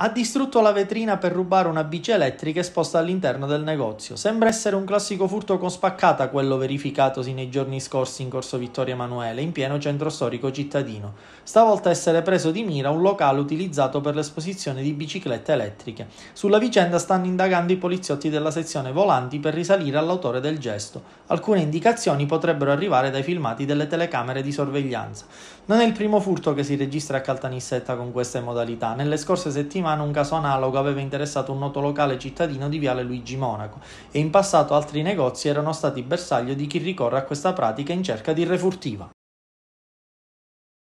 Ha distrutto la vetrina per rubare una bici elettrica esposta all'interno del negozio. Sembra essere un classico furto con spaccata quello verificatosi nei giorni scorsi in corso Vittorio Emanuele, in pieno centro storico cittadino. Stavolta essere preso di mira un locale utilizzato per l'esposizione di biciclette elettriche. Sulla vicenda stanno indagando i poliziotti della sezione volanti per risalire all'autore del gesto. Alcune indicazioni potrebbero arrivare dai filmati delle telecamere di sorveglianza. Non è il primo furto che si registra a Caltanissetta con queste modalità. Nelle scorse settimane settimana un caso analogo aveva interessato un noto locale cittadino di Viale Luigi Monaco e in passato altri negozi erano stati bersaglio di chi ricorre a questa pratica in cerca di refurtiva.